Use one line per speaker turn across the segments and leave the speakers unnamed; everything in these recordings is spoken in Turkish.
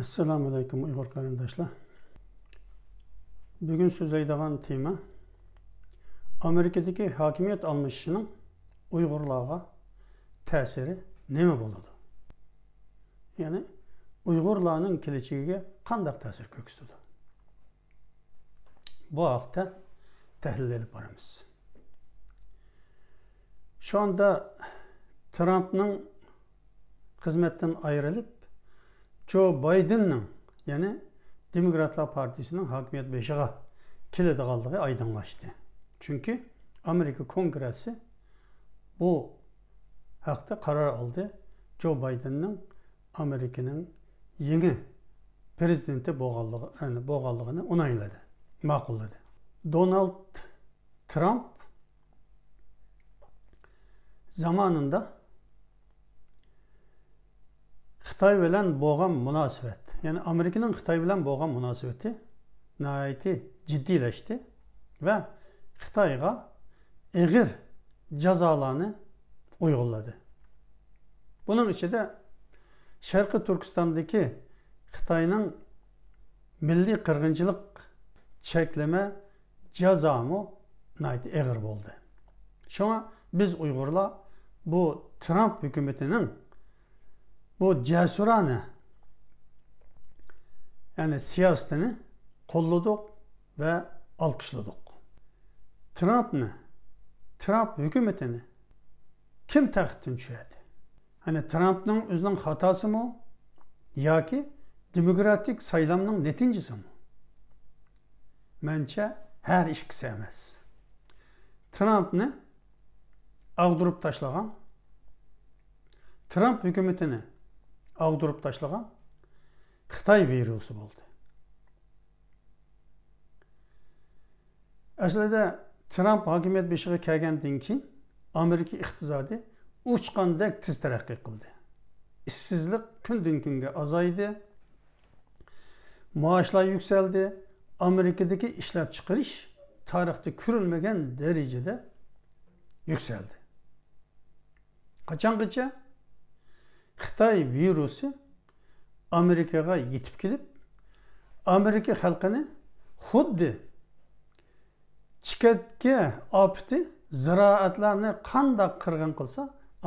assalomu alaykum uyg'ur qarindoshlar bugun so'zlaydigan tema amerikadagi hokimiyat almashishining uyg'urlarga ta'siri nima bo'ladi ya'ni uyg'urlarning kelajagiga qanday ta'sir ko'rsatadi bu haqda təhlil elib boramiz Şu anda trampning xizmatdan ayrilib Joe Biden'ın yani Demokratlar Partisi'nin hakimiyet beşiğe kilidi kaldığı aydınlaştı. Çünkü Amerika Kongresi bu hakta karar aldı. Joe Biden'ın Amerika'nın yeni prezidenti boğallığı, yani boğallığını onayladı, maqulladı. Donald Trump zamanında xitoy bilan bo'lgan munosabat ya'ni amerikaning xitoy bilan bo'lgan munosabati nihoyatda jiddiylashdi va xitoyga ig'ir jazolarni Bunun buning ichida sharqi turkistondagi xitoyning milliy qirg'inchilik cheklama jazomi ig'ir bo'ldi shunga biz uyg'urlar bu Trump hukumatining bu cesurane yani siyasetini kolladık ve alkışladık. Trump ne? Trump hükümetini kim tahtın düşerdi? Hani Trump'nın özünün hatası mı? Ya ki demokratik saylamının neticesi mi? Bence her ikisi emas. Trump'ni ağdırıp taşlagan, Trump hükümetini ag'dirib tashlagan xitoy virusi bo'ldi aslida tramp hokimiyat beshiga kelgandan keyin amerika iqtisodi uchqandek tez taraqqiy qildi ishsizlik kundan azaydı. Maaşlar maoshlar yuksaldi amerikadagi ishlab chiqarish tarixda ko'rilmagan darajada yuksaldi qachongacha xitoy virusi Amerika'ya yetip gelip amerika xalqini xuddi chikatga opiti ziroatlarni qandoq qirg'in qilsa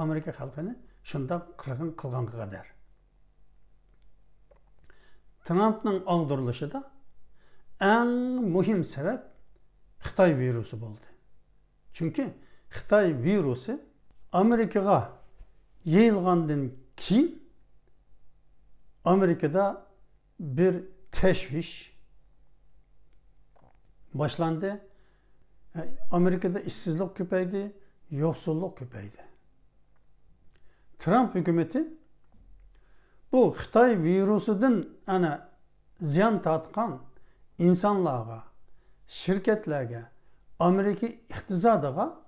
amerika xalqini shundoq qirg'in qilganga qadar trampning og'dirilishida en muhim sabab xitoy virusi bo'ldi chunki xitoy virusi amerikaga yeyilgandan kin Amerika'da bir teşviş başlandı. Amerika'da işsizlik küpeydi, yoksulluk küpeydi. Trump hükümeti bu Xitay virüsü'nün ana ziyan tatkan insanlığa, şirketlere, Amerika iqtisodiga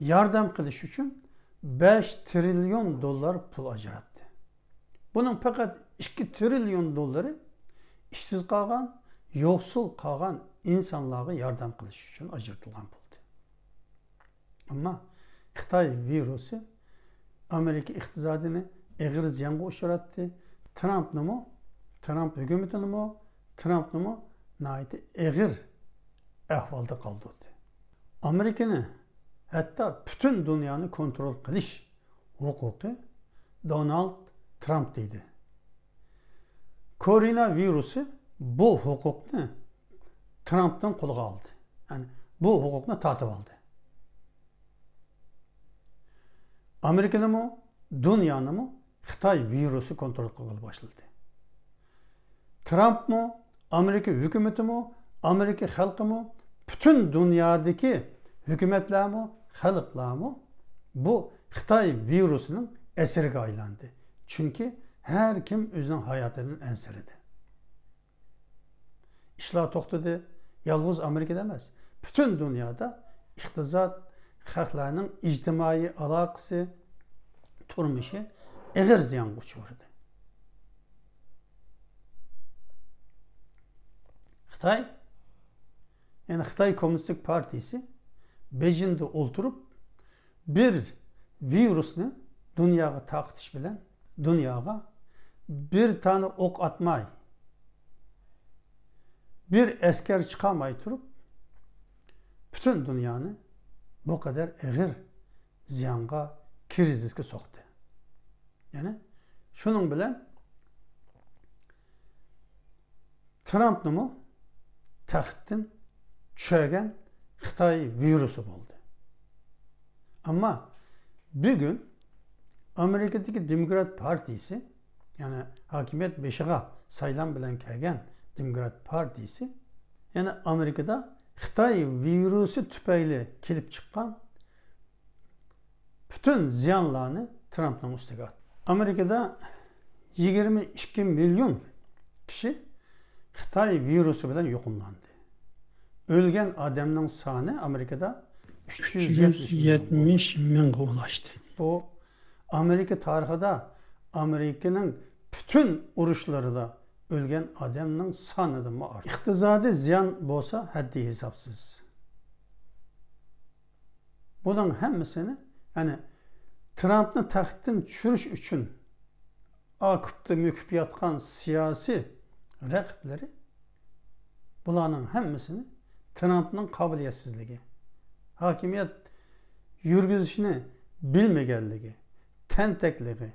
yardım qilish uchun 5 trilyon dolar pul ajratdi bunun fakat 2 trilyon doları işsiz kalan, yoksul kalan insanlara yardım kılış için acırtılan buldu. Ama Xitay virüsü Amerika iktisadını eğir ziyanğa uçurattı. Trump numu, Trump hükümeti numu, Trump numu naiti eğir ehvalda kaldı. Amerika'nın hatta bütün dünyanı kontrol kılış hukuku Donald Trump deydi koronavirusi bu huquqni trampdan qo'lga oldi ya'ni bu huquqni tortib oldi amerikanimi dunyonim xitoy virusi kontrol qilib boshladi trampmi amerika hukumatimi amerika xalqimi butun dunyodagi hukumatlarmi xalqlarmi bu xitoy virusining asiriga aylandi Çünkü her kim özünün həyatının ənsəridir. İşlər toxtudur. Yalnız Amerika demez. bütün dünyada iktizat, halklarının ictimai əlaqəsi, turmuşu ağır ziyanğa uğradı. Xitay yani Xitay Komünistik Partisi Beijing'de oturup bir virüsünü dünyaya taqtiş bilen dünyaya bir tane ok atmay, bir esker çıkamay durup bütün dünyanı bu kadar ağır ziyanga krizizge soktu. Yani şunun bilen Trump numu taxtdan tushagan xitoy virusi bo'ldi ammo bugun Amerika'daki Demokrat Partisi yani hakimiyet beşiğe sayılan bilen kelgen Demokrat Partisi yani Amerika'da Xitay virüsü tüpeyle kelip çıkan bütün ziyanlarını Trump'la üstüge Amerika'da 22 milyon kişi Xitay virüsü bilen yokunlandı. Ölgen adamın sahne Amerika'da 370 bin ulaştı. Bu amerika tarixida amerikaning butun urushlarida o'lgan odamning sonidan ortiq iqtisodiy ziyon bo'lsa haddi hisobsiz buning hammasini ya'ni trampni taxtdan tushirish uchun akibni mukib yotgan siyosiy raqiblari bularning hammasini trampning qobiliyatsizligi hokimiyat yurgizishni bilmaganligi fen teklifi,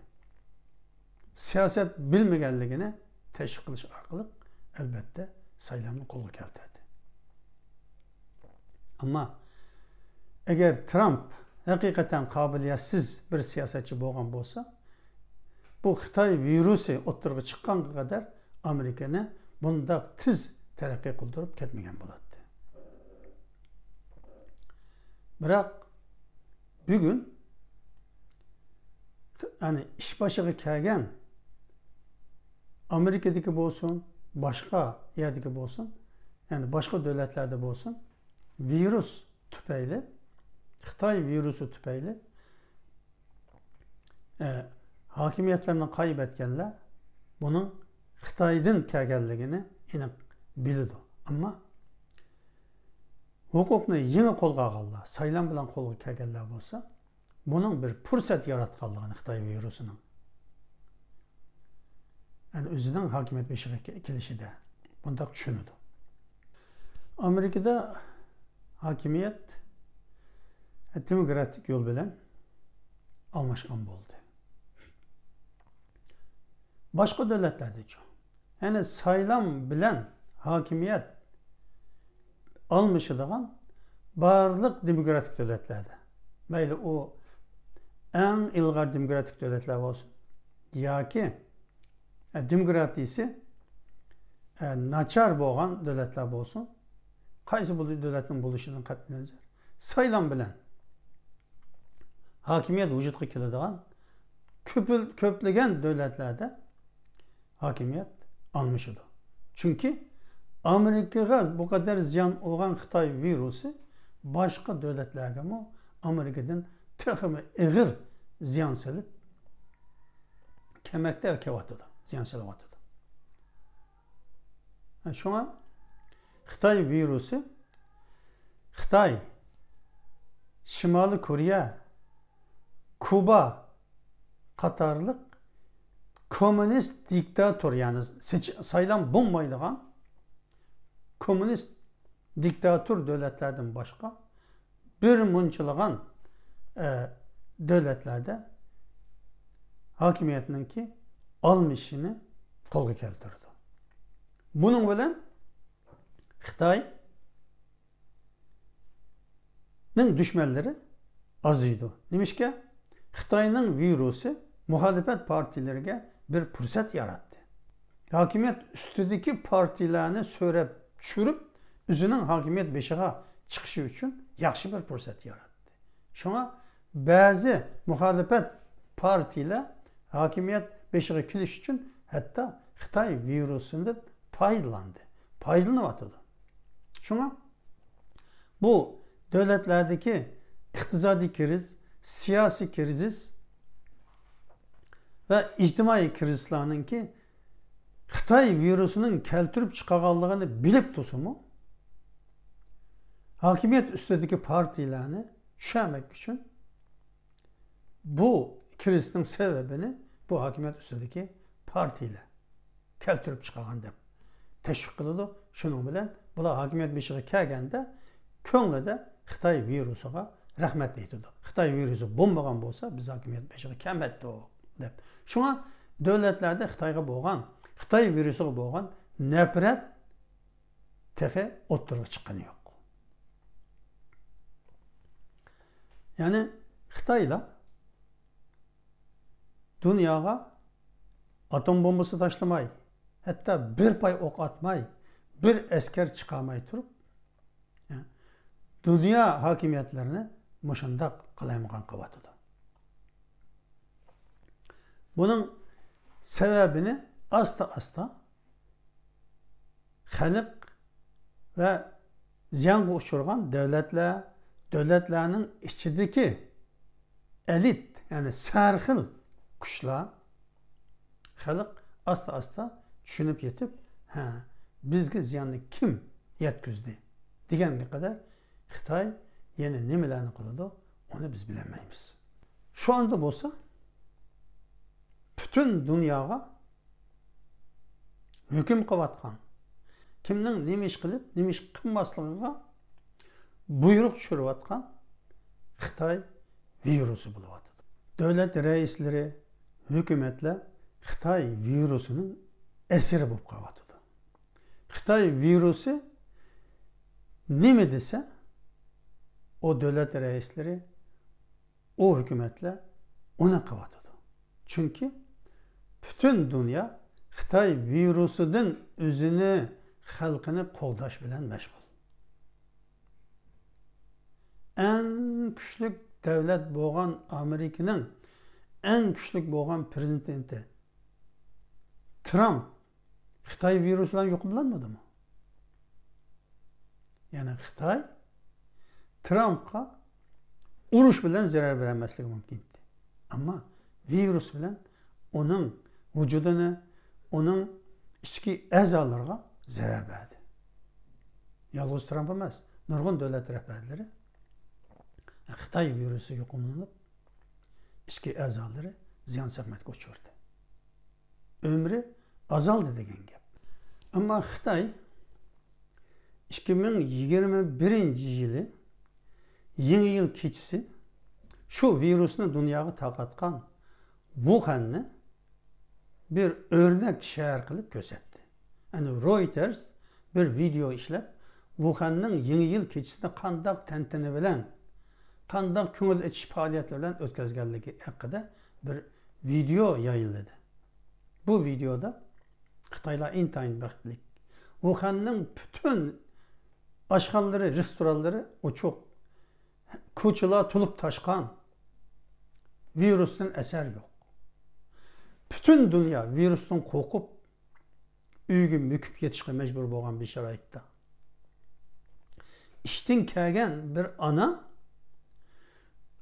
siyaset bilmegenliğine teşvik kılış arkalık elbette sayılanın kolluk elde Ama eğer Trump hakikaten kabiliyetsiz bir siyasetçi boğan olsa, bu Xitay virüsü oturgu çıkan kadar Amerika'na bunda tiz terakki kıldırıp ketmegen buladı. Bırak bugün yani iş başıga kelgan amerikadagi bo'lsin boshqa yerdagi bolsun, ya'ni başka devletlerde bolsun, virüs tufayli xitoy virüsü tufayli e, hokimiyatlarni kaybetkenler bunun xitoydan kelganligini aniq biladi Ama huquqni yangi qo'lga olganlar saylan bilan qo'lga kelganlar bo'lsa bunun bir fırsat yaratkallığını Xitay virusunun. yani özünün hakimiyyət beşiğə kilişi də bunda düşünüldü. Amerikada hakimiyet e, demokratik yol bilan almashgan bo'ldi boshqa davlatlardachu ya'ni saylam hakimiyet hokimiyat almashadigan barliq demokratik devletlerde. Böyle o ən ilğar demokratik dövlətlər olsun. E, e, naçar demokratiyasi nachar bo'lgan davlatlar bo'lsin qaysi davlatni bo'lishidan Sayılan bilen, hakimiyet bilan hokimiyat vujudga keladigan ko'plagan davlatlarda hokimiyat almashadi chunki amerikaga bu kadar qadar olan bo'lgan xitoy başka boshqa mi amerikadan Təxəmə əğir ziyan səlir. Kəməkdə və kəvatda, ziyan səlavatda. Yani şuna Xitay virüsü Xitay Şimali Koreya Kuba Katarlık komünist diktatör yani seç, sayılan bulmaydıgan komünist diktatör devletlerden başka bir mınçılığan e, davlatlarda hokimiyatninki olmishini qo'lga keltirdi buning bilan xitoyning dushmanlari oziydi nimishga xitoyning virusi muxolifat partiyalariga bir fursat yaratdi hokimiyat ustidagi partiyalarni so'rab tushirib o'zining hokimiyat beshig'a chiqishi uchun yaxshi bir fursat yaratdi shunga bazı muhalefet partiler hakimiyet beşiği kiliş için hatta Xitay virusundan paylandı. Paylanıvatıdı. Şuna bu devletlerdeki iktisadi kriz, siyasi kriziz ve ictimai krizlerinin ki Xitay virüsünün keltürüp çıkağallığını bilip mu? hakimiyet üstündeki partilerini düşürmek için bu krizin sebebini bu hakimiyet üstündeki partiyle keltirip dem. Teşvik kılıdı şunun bilen da hakimiyet bir şey kelgende köngüde Xitay virusuna rahmet etdi. Xitay virusu bo'lmagan bo'lsa, biz hakimiyet bir şey kemetdi o deb. Şuna davlatlarda Xitoyga bo'lgan, Xitoy virusiga bo'lgan nafrat tefe o'ttirib chiqqani yo'q. Ya'ni Xitoylar dünyaya atom bombası taşlamay, hatta bir pay ok atmay, bir esker çıkamay durup, dünya hakimiyetlerini muşundak kılaymakan kavatıdı. Bunun sebebini asta asta xalq ve ziyonga uchragan davlatlar davlatlarning ichidagi elit ya'ni sarxil kuşla, xalq asta asta tushunib yetib ha bizga ziyonni kim yetkazdi deganga qadar xitoy yana nimalarni qiladi uni biz bilolmaymiz shu onda bo'lsa butun dunyoga hukm qilayotgan kimning nima ish qilib nima ish qilmasligiga buyruq tushirayotgan xitoy virusi bo'lyotidi davlat raislari hükümetle Xitay virüsünün esiri bu kavatıdı. Xitay virüsü ne mi dese o devlet reisleri o hükümetle ona kavatıdı. Çünkü bütün dünya Xitay virüsünün özünü, halkını koldaş bilen meşgul. En güçlü devlet boğan Amerika'nın ən güclü bolğan prezidenti Tramp Xitay virusdan yuqumlanmadımı? Yəni Xitay Trampqa uruş bilan zərər verə bilməsliyi mümkündür. Amma virus bilan onun vücudunu, onun ichki a'zolariga zarar berdi. Yalnız Tramp emas, nurg'un davlat rahbarlari Xitoy virusi yuqumlanib, ishki a'zolari ziyon zahmatga uchirdi Ömrü azaldı degan gap Ama xitoy ikki ming yigirma birinchi yili yangi yil kechasi shu virusni dunyoga tarqatgan bir örnek shahar qilib ko'rsatdi ana reuters bir video ishlab Wuhan'ın yangi yil kechasida qandoq tantana bilan qandaq ko'ngil ichish faoliyatlari bilan o'tkazganligi haqida bir video yoyildi bu videoda xitoylar intayin baxtli uxanning butun oshxonalari restoranlari ochiq kuçula tulup toshqan virüsün eser yok. Bütün dünya virüsün qo'rqib uyga mukib ketishga mecbur boğan bir sharoitda İştin kelgan bir ana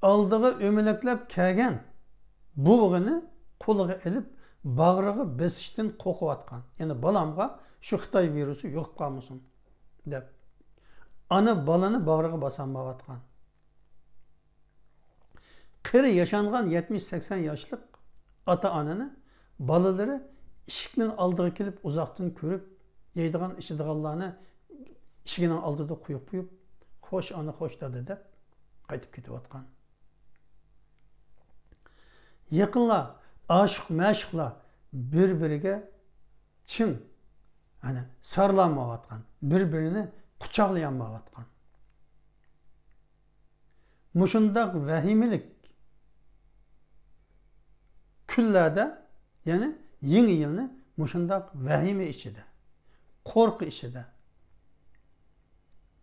алдыға өмелекләп кәген бұғыны қолыға іліп бағрығы бесіштен қоқып атқан яғни баламға шу қытай вирусы жұғып қалмасын деп ана баланы бағрығы басамбаға атқан қыры yaşanған 70-80 yaşлық ата ананы балалары ішіктің алдыға келіп ұзақтан көріп жейдіған ішідіғанларны ішігінің алдыда құйып құйып хош ана хош деді деп қайтып кетіп жатқан yaqinlar aşık meşıkla bir biriga ching ana sarlanmayotgan bir birini quchoqlayolmayotgan mushundoq vehimilik kunlarda ya'ni yangi yilni de, vahima ichida de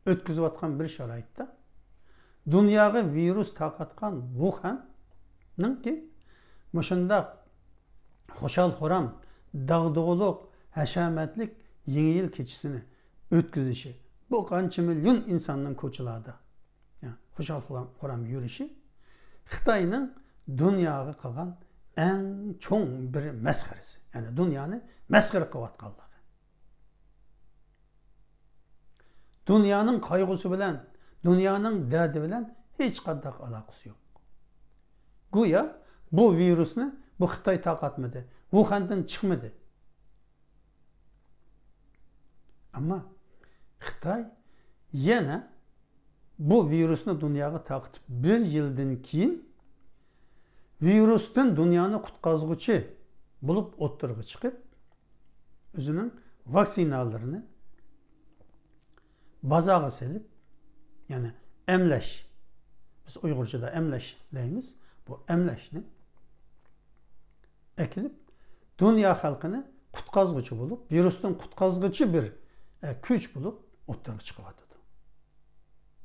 ötküzü o'tkazayotgan bir sharoitda dunyoga virus tarqatgan ki мұшындақ hoşal хорам дағдығылық хәшәмәтлік yeni yıl keçisini ötküzüşü bu kançı milyon insanın koçularda yani hoşal koram yürüyüşü Xitay'ın dünyaya kalan en çok bir meskarisi. Yani dünyanı meskar kıvat kaldı. Dünyanın kaygısı bilen, dünyanın derdi bilen hiç kadar alakası yok. Guya bu virüs ne? bu xitoy tarqatmadi Wuhan'dan çıkmadı. Ama xitoy yine bu virusni dünyaya tarqitib bir yildan keyin virusdan dunyoni qutqazg'uchi bulup o'ttirg'i çıkıp üzünün vaksinalarını bazaga selib ya'ni emleş biz Uygurca'da emleş deyimiz bu emleş ne? ekilip dünya halkını kutkazgıcı bulup, virüsten kutkazgıcı bir e, güç bulup o'tdan chiqyotdi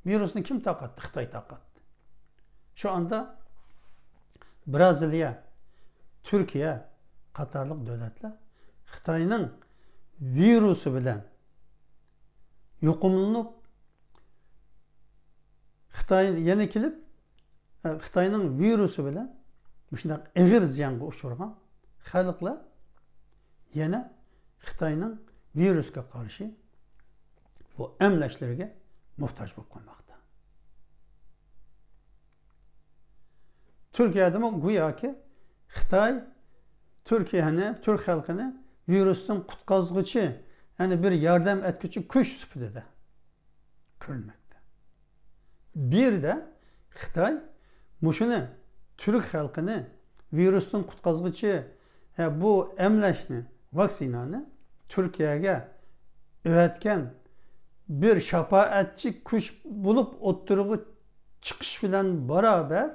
virusni kim tarqatdi xitoy tarqatdi shu anda braziliya turkiya qatorli davlatlar xitoyning virusi bilan yuqumlanib xitoy yana kelib e, xitoyning virusi bilan мындай эгер зыянга учурган halkla yine, Xitoyning virusga karşı, bu emleşlerge muhtoj bo'lib qolmoqda turkiyada go'yoki xitoy turkiyani Türk halkını virüsün kutkazgıcı ya'ni bir yardım yordam etguchi kuch sifatida Bir de xitoy mushuni halkını xalqini kutkazgıcı e, bu emlashni vaksinanı Türkiye'ye o'tgan bir shafoatchi kuş bo'lib o'ttirg'i çıkış filan barobar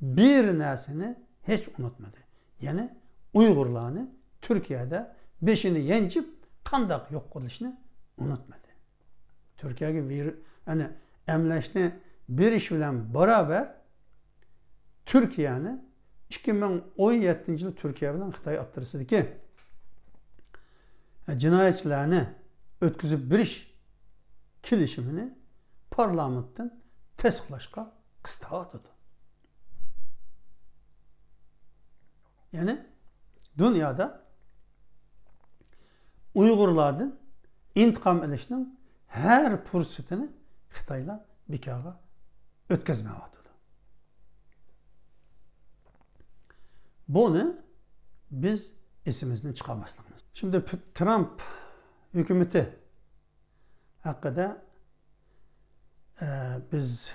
bir narsani hech unutmadi ya'ni uyg'urlarni beşini yencip yenchib qandoq yo'q qilishni unutmadi bir yani emlashni iş bilan barobar Türkiyəni 2017-ci il Türkiyə ilə Xitay atdırısıdır ki, e, cinayətçilərini ötküzüb biriş kilişimini tesklaşka təsdiqləşqa qıstağatıdır. Yani dünyada Uyğurlardan intikam ilişinin her fürsətini Xitayla bikağa ötkəzməyə Bunu biz esimizden çıkamaslıqmız. Şimdi Trump hükümeti hakkında e, biz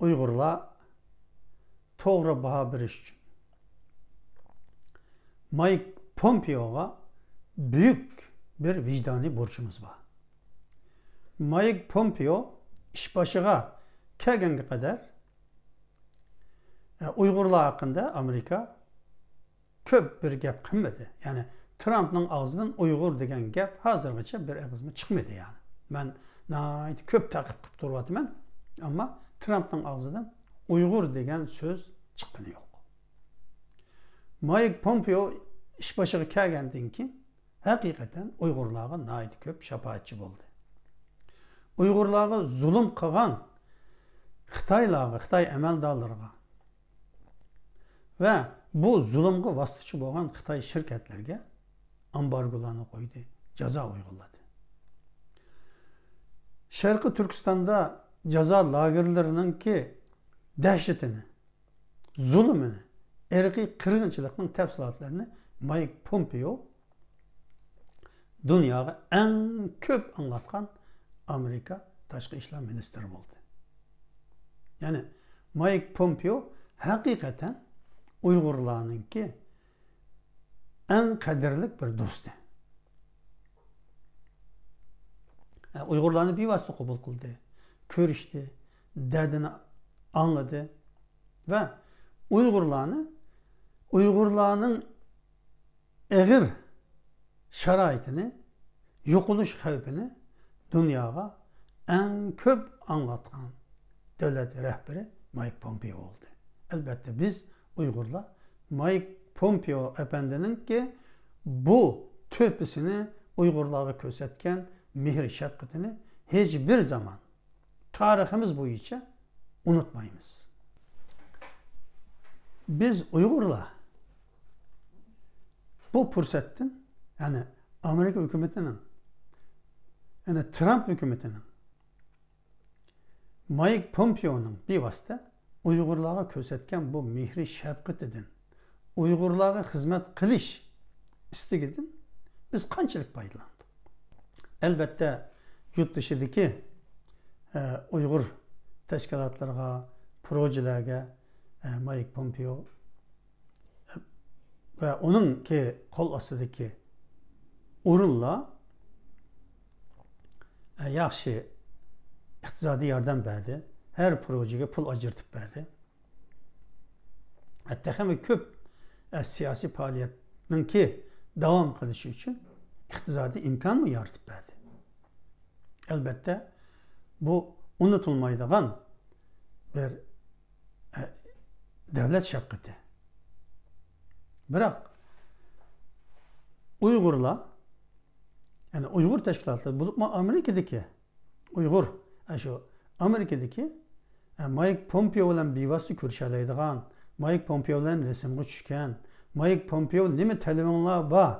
Uygurla doğru baha iş. için Mike Pompeo'ya büyük bir vicdani borcumuz var. Mike Pompeo iş başıga kelgenge kadar e, Uygurlar hakkında Amerika ko'p bir gap qilmadi ya'ni trampning og'zidan uyg'ur degan gap hozirgacha bir og'izma chiqmadi ya'ni man nihoyat ko'p taqib qilib turyapman ammo trampning og'zidan uyg'ur degan so'z chiqqani yo'q mayk pompeo ish boshiga kelgandan keyin haqiqatan uyg'urlarga nihoyat ko'p shafoatchi bo'ldi uyg'urlarga zulm qilgan xitoylarga xitoy amaldorlarga va bu zulmga vositachi bo'lgan xitoy shirkatlarga ambargolarni ceza uyguladı. uyg'unladi Türkistan'da ceza jazo ki dehşetini, zulmini erki qirg'inchilikning tafsilotlarini Mike pompeo dünyaya en ko'p anlatkan amerika tashqi ishlar ministri bo'ldi ya'ni Mike pompeo hakikaten ki en kadirlik bir dostu. Yani e, Uygurlarını bir vasıta kabul kıldı. Körüştü, dedini anladı ve Uygurlarını Uygurlarının eğir şəraitini, yoxuluş xəvfini dünyaya en köp anlatan devlet rəhbəri Mike Pompeo oldu. Elbette biz Uygurla, Mike Pompeo efendinin ki bu töpüsünü Uygurlara kösetken mihri şefkatini hiçbir zaman tarihimiz boyunca unutmayınız. Biz Uygurla bu fırsatın yani Amerika hükümetinin yani Trump hükümetinin Mike Pompeo'nun bir vasıta Uyg'urlarga ko'rsatgan bu mihri mehri shafqatidin uyg'urlarga xizmat qilish istigidan biz qanchalik foydalandik albatta yurt dishidagi e, uyg'ur tashkilotlarga projelarga e, mayk pompeo e, va uninki qo'l ostidagi o'rinlar e, yaxshi iqtisodiy yordam berdi her projeye pul acırtıp verdi. Hatta hem köp siyasi faaliyetinin ki devam kılışı için iktisadi imkan mı yaratıp verdi? Elbette bu unutulmayacağın bir devlet şefkati. Bırak Uygurla yani Uygur teşkilatı bulup mu Amerika'daki Uygur yani şu Amerika'daki Mike pompeo bilan bevosita ko'rishalaydigan mayk pompeo bilan rasmga tushgan mayk pompeo nima talabinglar bor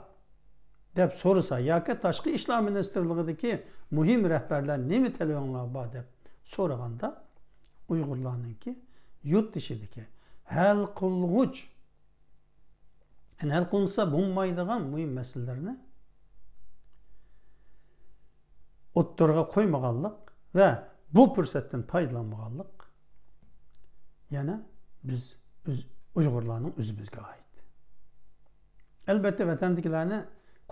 deb so'rasa yoki tashqi ishlar ministrligidagi muhim rahbarlar nima talabinglar bor deb so'raganda uyg'urlarninki yurt ishidiki hal qilg'uch hal qilinsa bo'lmaydigan muhim masalalarni o'ttirg'a qo'ymaganlik va bu fursatdan foydalanmaganlik yana biz uyg'urlarning o'zimizga oid albatta vatandagilarni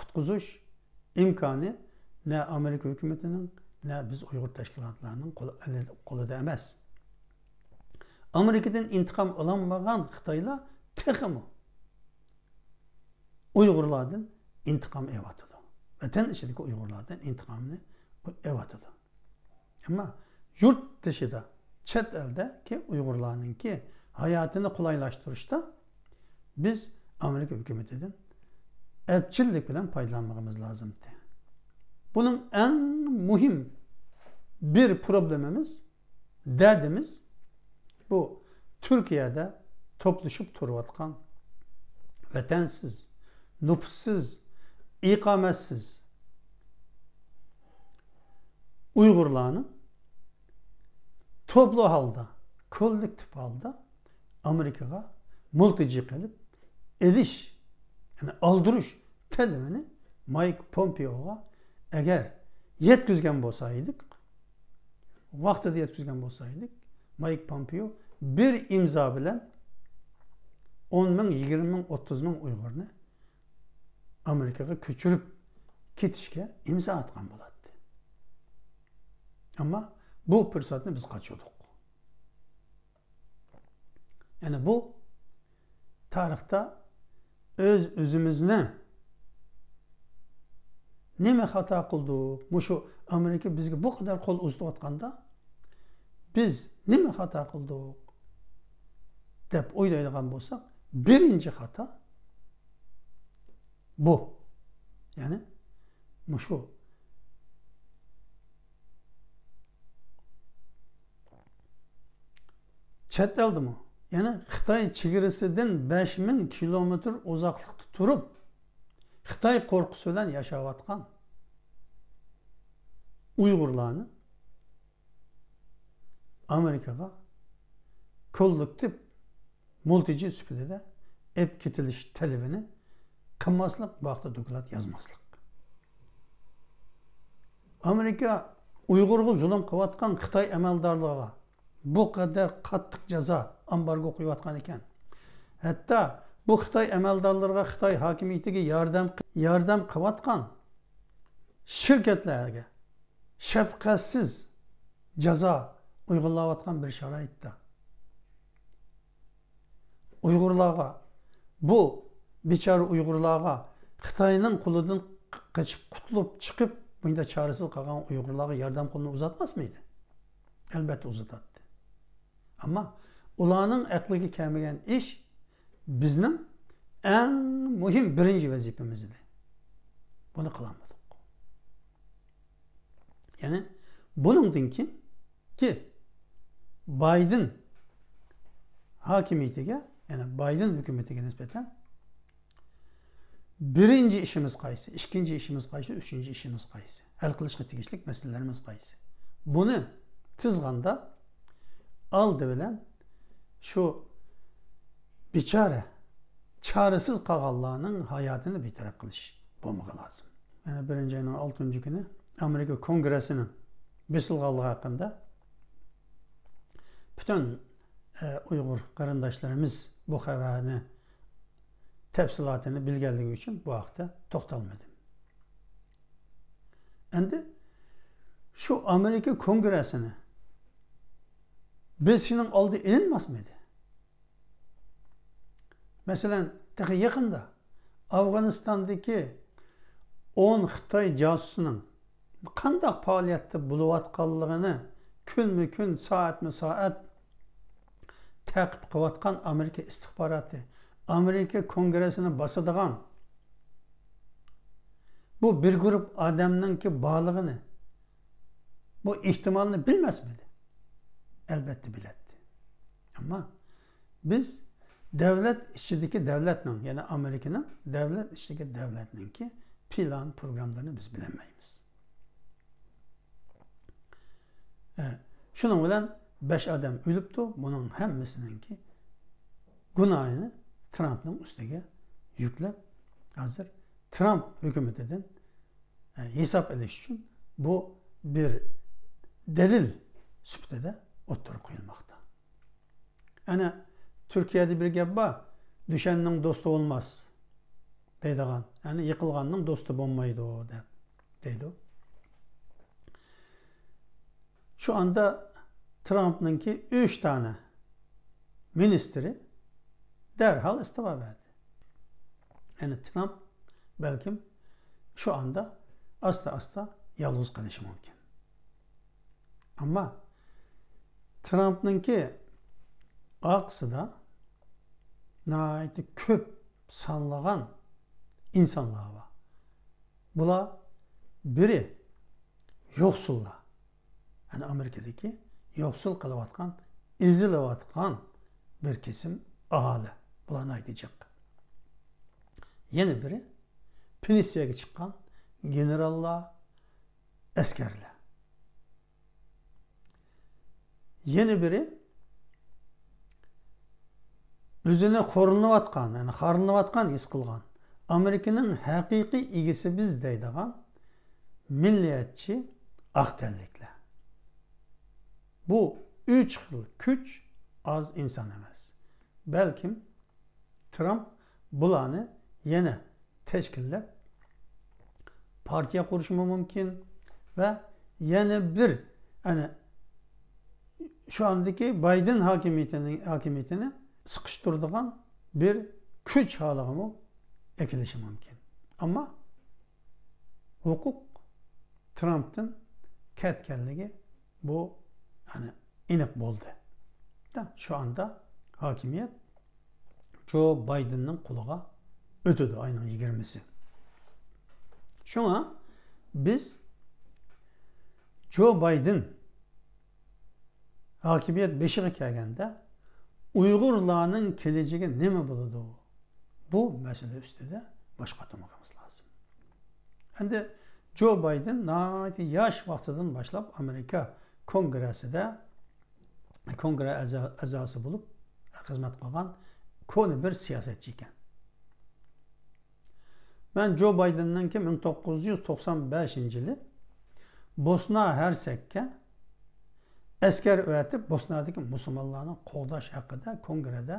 kutkuzuş imkoni ne amerika hükümetinin ne biz uyg'ur tashkilotlarining qo'lida emas amerikadan intiqom ololmagan xitoylar texmi uyg'urlardan intiqom evatidi vatan ichidagi uyg'urlardan intiqomni evatidi Ama yurt dışıda Çet elde ki Uygurların ki hayatını kolaylaştırışta biz Amerika hükümetinden epçillik bilen faydalanmamız lazımdı. Bunun en muhim bir problemimiz, derdimiz bu Türkiye'de topluşup turvatkan, vetensiz, nüfsüz, ikametsiz Uygurlarının toplu halda, kollektif halda Amerika'ya multici qilib edish ya'ni oldirish talimini Mike pompeoga eğer yetküzgen bo'lsa vakti yetküzgen yetkazgan Mike edik mayk pompeo bir imzo bilan o'n ming yigirma ming o'ttiz ming uyg'urni amerikaga ko'chirib ketishga imzo atgan bo'ladi ammo bu fırsatını biz kaçıyorduk. Yani bu tarihte öz Ne mi hata kıldık? Bu şu Amerika bizge bu kadar kol uzdu atkanda biz ne mi hata kıldık? Dep oylaydıgan bolsak birinci hata bu. Yani bu şu chetaldimi ya'ni xitoy chegarasidan besh ming kilometr uzoqlikda turib xitoy qo'rqisidan yashayotgan uyg'urlarni amerikaga kollektiv multiji sifatida ep ketilish talabini qilmaslik bu haqda yazmaslık. yozmaslik amerika uyg'urga zulm qilayotgan xitoy amaldorlarga bu qadar qattiq jazo ambargo qo'yayotgan ekan hatto bu xitoy amaldorlarga xitoy hokimiyatiga yardım yardım qilayotgan shirkatlarga şefkatsiz jazo uyg'unlayotgan bir sharoitda uyg'urlarga bu bechora uyg'urlarga xitoyning qulidan qochib qutulib chiqib bunda kalan qolgan yardım yordam qo'lini mıydı? Elbette uzatadi ama ulanın aqliga kelmagan iş bizim en muhim birinci vazifamiz Bunu Buni Ya'ni bunun dinki ki Biden hakimiyatiga, ya'ni Biden hukumatiga nisbatan birinchi ishimiz qaysi, ikkinchi ishimiz qaysi, uchinchi ishimiz qaysi, hal qilishga tegishli masalalarimiz qaysi. Buni tizg'anda al deyilen şu bir çare, çaresiz kalanların hayatını bitirip kılış bulmak lazım. Yani birinci ayının altıncı günü Amerika Kongresi'nin büsülğalığı hakkında bütün e, Uygur karındaşlarımız bu haberini tepsilatını bilgeldiği için bu hafta toktalmadım. Endi şu Amerika Kongresi'ni biz shuning oldi ilinmasmidi masalan yaqinda afg'onistondagi o'n xitoy josusining qandoq faoliyatda bo'layotganligini kunmi kun soatmi soat taqib qilayotgan amerika istixboroti amerika kongressini bosadigan bu bir guruh odamninki borlig'ini bu ehtimolni bilmasmidi elbette biletti. Ama biz devlet içindeki devletle yani Amerika'nın devlet içindeki devletle ki plan programlarını biz bilemeyiz. Evet. Şunun bilen beş adam ölüptü. Bunun hemmisinin ki günahını Trump'ın üstüne yükle hazır Trump hükümetinin e, hesap ediş için bu bir delil süptede o'ttirib qo'yilmoqda ana turkiyada bir gap bor dushanning olmaz. bo'lmas deydigan ya'ni dostu do'sti bo'lmaydi deb dedi. Şu anda ki üç tane ministri derhal istifa verdi yani trump belki şu anda asta asta yalnız kalışı mümkün ama Trump'ninki aksida naiti ko'p sonlagan insonlar bor bular biri yoksulla, ya'ni Amerika'daki yoksul qilayotgan ezilayotgan bir kesim ahalı bular aytijaq Yeni biri pensiyaga chiqqan generallar askerle. Yeni biri o'zini qo'rinlayotgan ya'ni qarinlayotgan his qilgan amerikaning haqiqiy egisi biz deydigan milliyatchi oq tanliklar bu uch xil kuch oz inson emas balkim tramp bularni yana tashkillab partiya kuruşma mümkün ve yana bir yani şu andaki Biden hakimiyetini, hakimiyetini sıkıştırdıgan bir güç halığımı ekilişi mümkün. Ama hukuk Trump'tın ketkenliği bu yani inip oldu. Da şu anda hakimiyet Joe Biden'ın kulağa ötüdü aynen 20'si. Şuna biz Joe Biden Rakibiyet beşir kerende Uygurlarının geleceği ne mi buludu? Bu mesele üstünde başka katılmamız lazım. Hem de Joe Biden naati yaş vaxtıdan başlap Amerika Kongresi'de kongre əzası bulup hizmet qalan konu bir siyasetçi ben Joe Biden'dan ki 1995-ci Bosna Hersek'e Əskər öyrətib Bosnadakı müsəlmanların qoldaş haqqında konqredə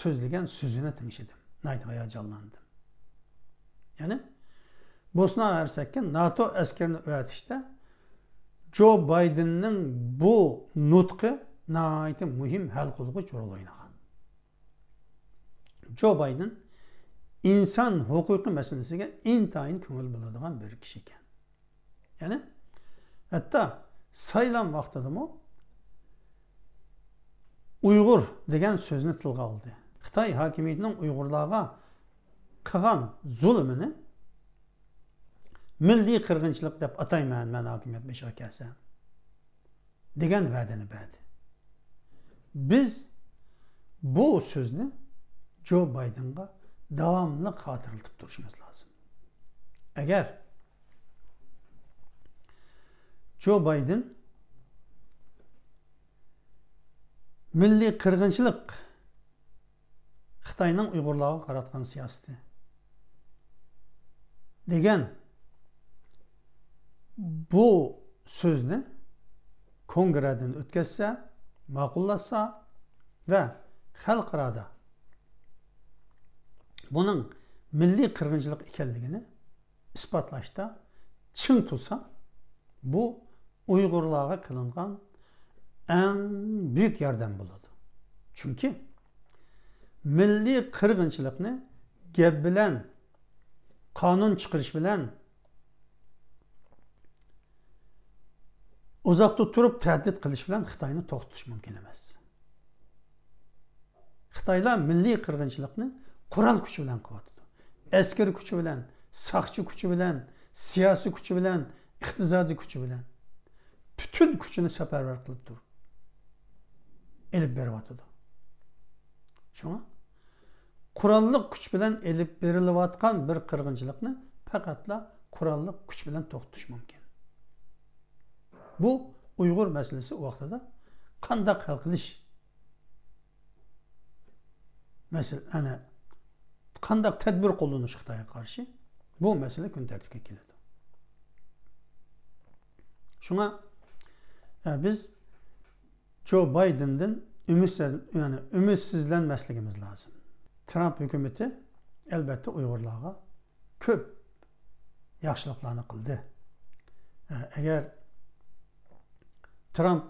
sözləyən sözünü dinşidim. Nəyt hayacanlandım. Yəni Bosna ərsəkkən NATO əskərini öyrətişdə Joe Biden'ın bu nutqı nəhayət mühim həll qılğıc rol oynayan. Joe Biden insan hüquqi məsələsinə intayin köngül biladigan bir kişi ekan. Yəni hətta saylan vaqtida mı Uyğur degan so'zni tilga oldi xitoy hokimiyatining uyg'urlarga qilgan zulmini milliy qirg'inchilik deb atayman man hokimiyat beshiga kelsam degan va'dani berdi biz bu so'zni Joe baydenga devamlı xotirlatib turishimiz lazım. Eğer Joe bayden milliy qirg'inchilik xitoyning uyg'urlarga qaratgan siyosati degan bu so'zni kongressdan o'tkazsa ma'qullasa va xalqaroda buning milliy qirg'inchilik ekanligini isbotlashda ching tursa bu uyg'urlarga qilingan eng buyuk yordam bo'ladi chunki milliy qirg'inchilikni gap bilan qonun bilen, bilan uzoqda turib kılış qilish bilan xitoyni to'xtatish mumkin emas xitoylar milliy qirg'inchilikni Kural kuchi bilan qilyotdi askar kuchi bilan sakçı kuchi bilan siyosiy kuchi bilan iqtisodiy kuchi bilan butun kuchini seferber kılıp turibdi elib berwatdy şuna qurallyk kuç bilen elib berilýatgan bir qyrgynçylykny pekatla qurallyk kuç bilen toktuş mümkün. bu Uygur meselesi o wagtda qandaq hal qilish mesel ana tedbir qollanyş Xitayga karşı, bu mesele gün tertipke keledi. Şuna e, biz Joe Biden'ın ümitsiz, yani ümitsizlenmesliğimiz lazım. Trump hükümeti elbette Uygurlara köp yaxşılıqlarını qıldı. Yani eğer Trump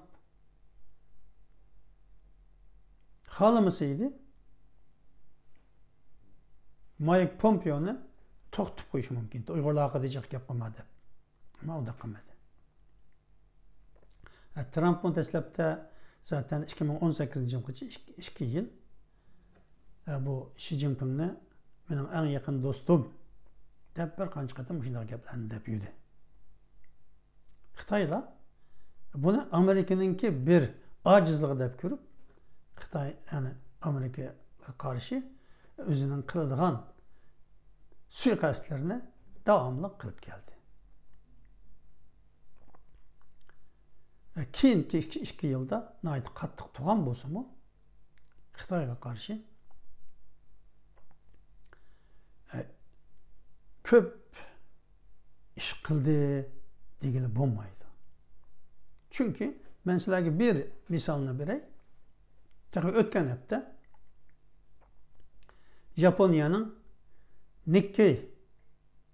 xalımısıydı, Mike Pompeo'nu toxtub qoyuş mümkün, Uyğurlara diyecek gap qılmadı. Ama o da qılmadı. Trump'ın təsləbdə Zaten 2018 yılki iki yıl bu Xi Jinping'ni benim en yakın dostum deb bir qancha qatam shunday gaplarni deb yurdi xitoylar buni amerikaninki bir ojizligi deb ko'rib xitoy ya'ni amerikaga qarshi o'zining qiladigan suiqasdlarni devamlı kılıp geldi. E, keyingi ikki yilda nihoyat qattiq turgan mu? xitoyga qarshi e, ko'p ish qildi degili bo'lmaydi chunki man sizlarga bir misolni beray o'tgan hafta yaponiyaning Nikkei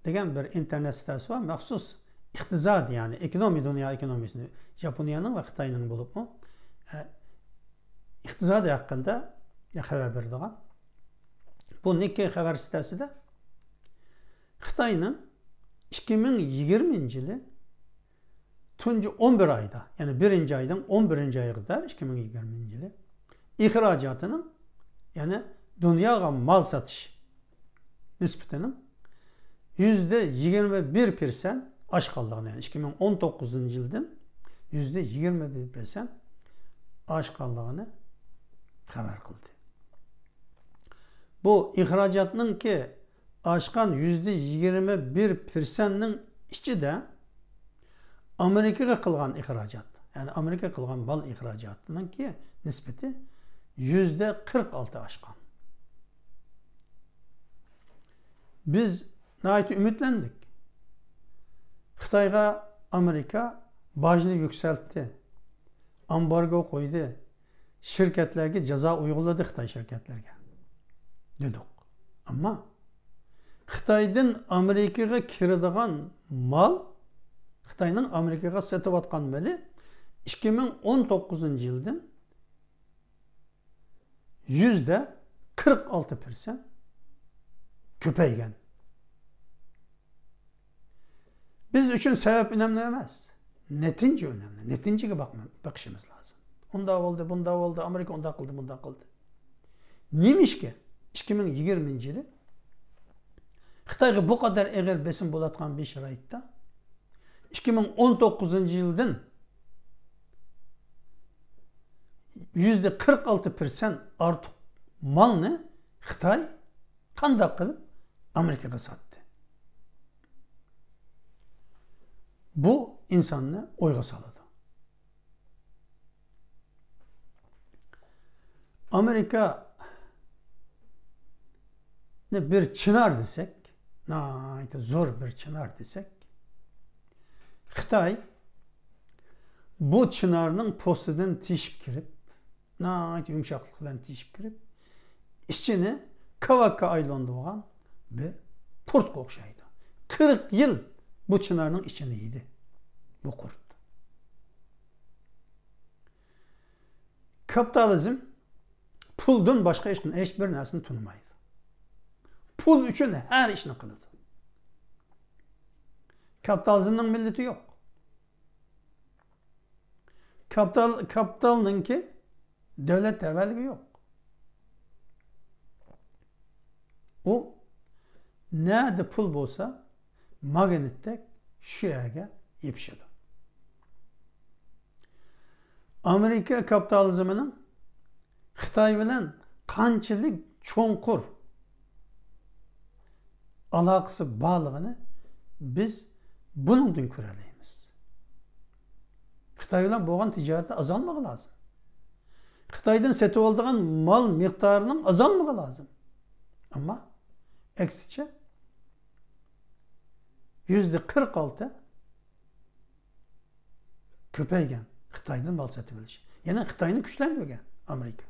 degan bir internet sitasi bor maxsus iqtisod ya'ni ekonomiya dunyo ekonomisini yaponiyani va xitoyning bo'libmi e, iqtisodi haqida xabar beradigan bu nikkey xabar sitasida xitoyning ikki ming yigirmanchi yili tunji o'n bir oyda ya'ni birinchi oydan o'n birinchi oyga qadar ikki ming yigirmanchi yili ixrojotining ya'ni dunyoga mol sotish nisbatini yuzda yigirma bir persent aşk Allah'ına yani 2019 yüzde %21% percent aşk Allah'ını haber kıldı. Bu ihracatının ki aşkan %21%'nin içi de Amerika'ya kılgan ihracat. Yani Amerika kılgan bal ihracatının ki nispeti yüzde 46 aşkan. Biz nahit ümitlendik. xitoyga amerika bojni yuksaltdi ambargo qo'ydi shirkatlarga jazo uyg'unladi xitoy shirkatlarga dedik ammo xitoydan amerikaga kiradigan mol xitoyning amerikaga sotayotgan moli ikki ming o'n to'qqizinchi 46% yuzda ko'paygan Biz üçün sebep önemli Netinci Netince önemli. Netinceye bakma, bakışımız lazım. Onda oldu, bunda oldu, Amerika onda kıldı, bunda kıldı. Neymiş ki? 2020 yılı Xitoyga bu kadar eğer besin bulatkan bir sharoitda 2019 yıldan yüzde 46 mal ne, malını kan da qilib Amerikaga sotdi. Bu insanını oyğa saladı. Amerika ne bir çınar desek, naite zor bir çınar desek, Xitay bu çınarning po'stidan teshib kirib nahayt yumshoqlik bilan teshib kirib ichini kavakka aylantirgan bir Port o'xshaydi qirq yıl. Bu çınarın içini yedi. Bu kurt. Kapitalizm puldan başka işin hiçbir nesini tunumaydı. Pul üçün her işini kılıdı. Kapitalizmden milleti yok. Kapital, kapitalının ki devlet tevelli yok. O ne de pul bolsa şu շիագա իբշեդ Amerika kapitalizminin Xitoy bilan qanchalik cho'nqur aloqasi borlig'ini biz dün ko'ralaymiz xitoy bilan bo'lgan tijoratni azalmak lazım. xitoydan sotib oladigan mal miktarının azalmak lazım. Ama aksicha yüzde 46 köpeygen Hıtay'ın mal satı verilişi. Yani Hıtay'ın güçlendiriyor gen Amerika.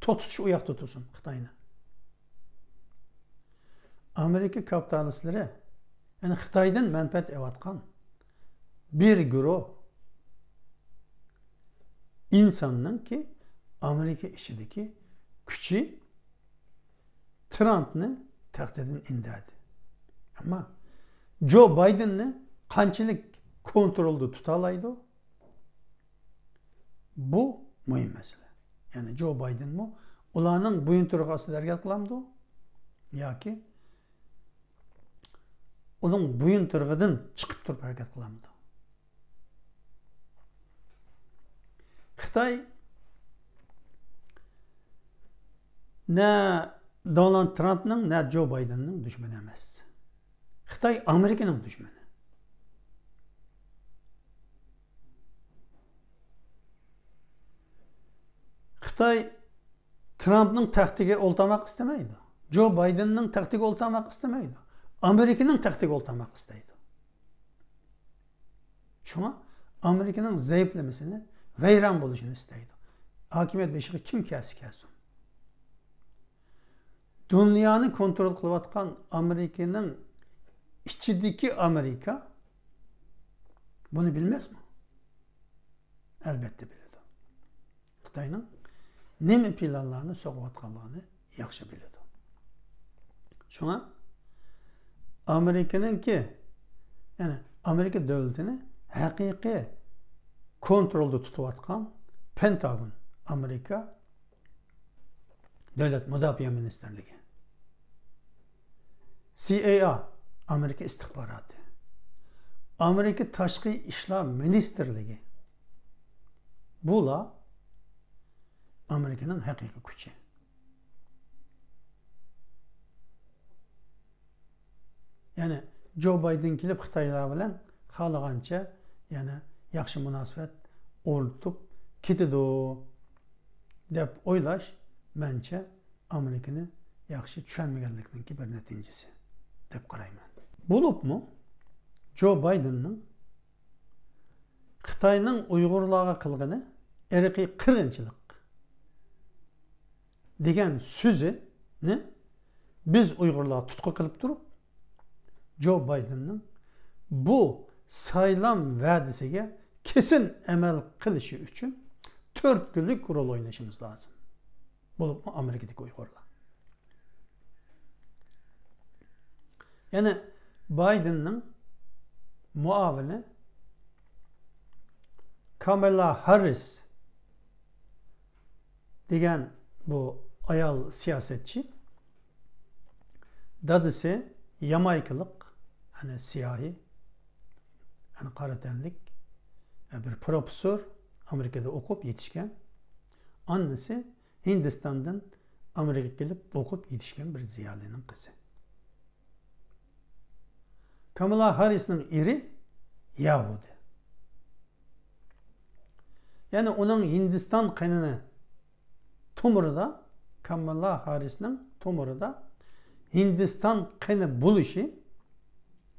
Tutuş uyak tutusun Hıtay'ın. Amerika kapitalistleri yani Hıtay'ın menfet evatkan bir güro insanın ki Amerika işindeki küçük Trump ne? Takdirden indirdi. Ama Joe Biden ne? Kançılık kontrolü tutalaydı. Bu mühim mesele. Yani Joe Biden mu? Ulanın buyun turukası dergah kılamdı. Ya ki onun buyun turgadan çıkıp durup hareket kılamdı. Xitay ne Donald Trumpning na Jo Bidenning dushmani emas. Xitoy Amerikaning dushmani. Xitoy Trumpning taxtiga o'ltamoq istamaydi. Jo Bidenning taxtiga o'ltamoq istamaydi. Amerikaning taxtiga o'ltamoq istaydi. Shunga Amerikaning zaiflamasini vayron bo'lishini istaydi. Hokimiyat beshigi kim kelsa kelsin dunyoni kontrol qilayotgan amerikaning ichidagi amerika bunu bilmez mi? buni bilmasmi albatta biladi xitoyning nima planlarni so'qayotganligini yaxshi biladi Amerika'nın ki ya'ni amerika davlatini haqiqiy kontrolda tutayotgan pentagon amerika Davlat Mudofaa Ministerligi. CIA Amerika istihbaroti. Amerika Tashqi ishlar ministerligi. Bula Amerikaning haqiqiy kuchi. ya'ni jo bayden kelib xitoylar bilan xohlagancha yani yaxshi munosabat o'rnatib ketadi dep o'ylash mancha amerikani yaxshi ki bir natijasi deb qarayman Joe Biden'ın baydenning xitoyning uyg'urlarga qilgani irqiy degen degan ne? biz uyg'urlar tutku qilib turib Joe Biden'ın bu saylam va'dasiga kesin amal qilishi uchun to'rt günlük rol o'ynashimiz lazım. bulup bo'lib amerikadagi uyg'urlar Yani baydenning muavini kamala harris degan bu ayal siyasetçi dadısı yamaykiliq hani siyahi yani qora e, bir profesör amerikada okup yetişken annesi. Hindistan'dan Amerika gelip okup yetişken bir ziyalinin kızı. Kamala Harris'in iri Yahudi. Yani onun Hindistan kanını tomuru da Kamala Harris'in tomuru da Hindistan kanı buluşu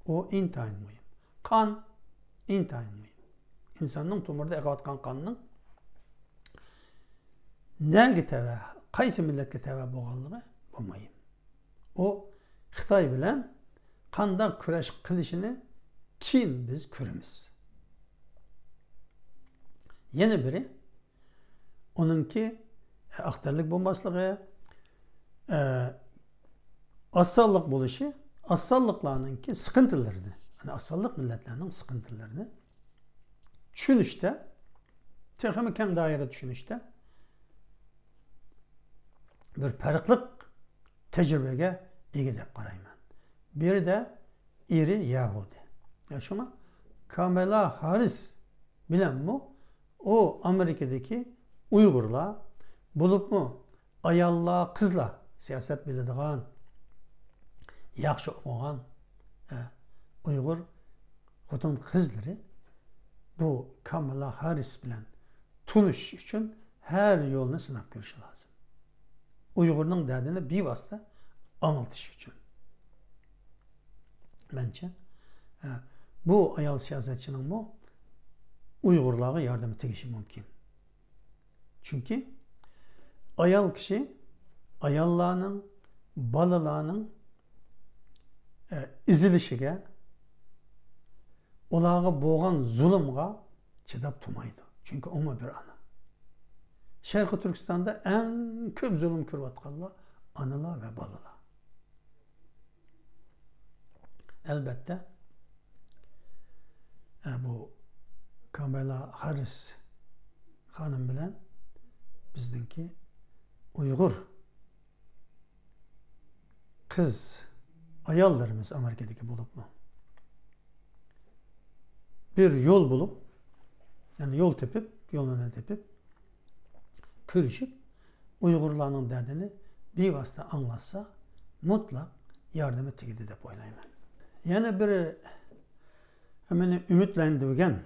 o intayin mühim. Kan intayin mühim. İnsanın tomurda ekatkan kanının Nəgi təvə, qaysı millətə təvə boğanlığı olmayın. O, Xitay bilən qanda kürəş qilishini keyin biz ko'ramiz. Yeni biri, uningki axtarlik bo'lmasligi, e, osonlik bo'lishi, osonliqlarninki siqintilarini, ya'ni osonliq millatlarning siqintilarini tushunishda, texmi kam doira tushunishda bir farqli tajribaga ega deb bir de iri yahudi shuma kamala o bilanmi uygurla bulup mu Ayalla kızla siyaset siyosat biladigan yaxshi o'qigan e, uyg'ur xotin kızları bu kamala Harris bilen tunishish için her yo'lni sinab ko'rishi lozim Uyg'urning dardini bevosita omiltish uchun manimcha bu ayol siyosatchiningmi uyg'urlarga yordam tegishi mumkin chunki ayol kishi ayollarning bolalarning e, izilishiga ularga bo'lgan zulmga chidab turmaydi chunki umi bir ona Şərqi Türkistanda en ko'p zulüm ko'rayotganlar anıla ve bolalar. Elbette bu Kamala Harris Hanım bilen bizdinki Uyg'ur kız ayallarımız Amerika'daki bulup mu Bir yo'l bulup ya'ni yo'l tepip yo'lini tepip kırışıp Uygurların derdini bir vasıta anlatsa mutlak yardımı tekidi de boylayım. Yani bir hemen ümitlendirgen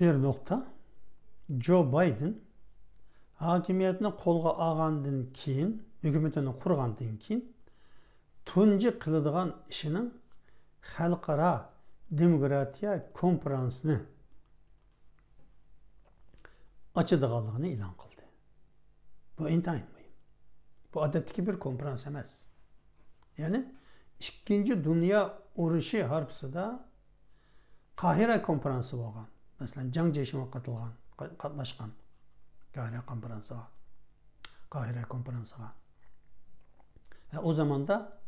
bir nokta Joe Biden hakimiyetini kolga algandan keyin, hükümetini kurgandan keyin tunji qiladigan ishinin xalqaro demokratiya konferansini açıdığalığını ilan kıldı. Bu intayin mühim. Bu adetteki bir komprans emez. Yani ikinci Dünya Uruşi harpsi da Kahire konferansı bo'lgan Mesela can ceşime katılan, katlaşkan Kahire var. Kahire var. va u zamonda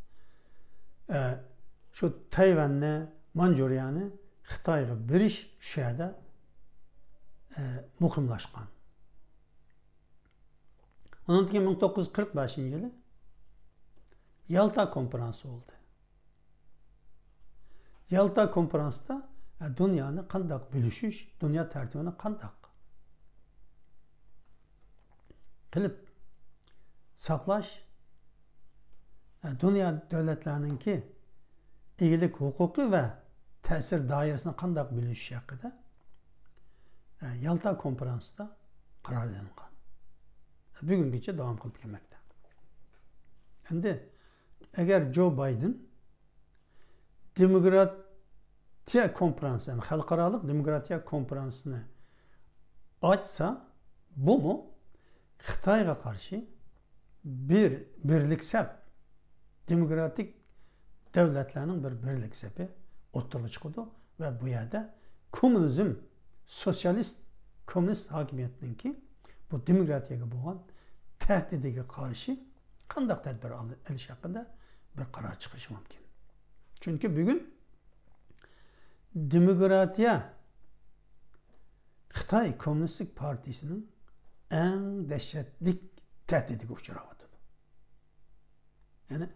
shu e, Tayvanni Manjuriyani Xitoyga berish shu yerda ee, muhimlashgan undan keyin ming to'qqiz yuz qirq beshinchi yili yalta konferansi bo'ldi yalta konferansda e, dunyoni qandoq bo'lishish dunyo tartibini qandoq qilib saqlash e, dunyo davlatlarininki egilik huquqi va ta'sir doirasini qandoq bo'lishish haqida Yalta karar konferansida qaror qilingan bugungacha davom qilib kelmoqda endi eğer Joe Biden, demokratiya konferansi ya'ni xalqaroliq demokratiya açsa, bu mu, xitoyga karşı bir birliksab demokratik davlatlarning bir birliksabi o'tirib chiqadi ve bu yerde komünizm sosyalist komünist hakimiyatinki bu demokratiyaga bo'lgan tahdidiga qarshi qanday tadbir olish haqida bir qaror chiqish mumkin chunki bugun demokratiya xitoy kommunistik partiyasining eng dahshatli tahdidiga uchrayotdi ya'ni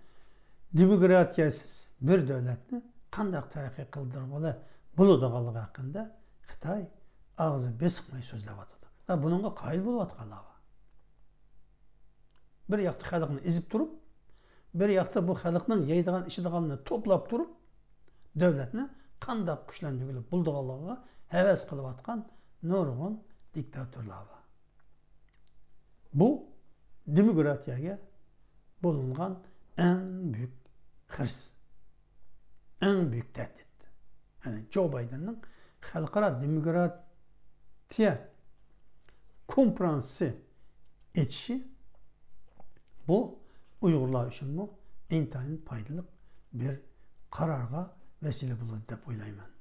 demokratiyasiz bir davlatni qanday taraqqiy qildirib bo'ladiganligi haqida xitoy ağzı besıqmay сөзләп атады. Да бұныңға қайыл болып атқан аға. Бір яқты халықны ізіп тұрып, бір яқты бұл халықның яйдыған ішідіғанына топлап тұрып, дәулетіні қандап күшләндігілі бұлдығалығыға хәвәс қылып атқан нұрғын диктаторлағы. Бұл демократияға бұлынған ән büyük хірс, ән büyük тәдет. Yani Joe Biden'ın halkara demokrat Tiens, kompransı etişi bu Uygurlar için bu intayin faydalı bir kararga vesile bulur deb o'ylayman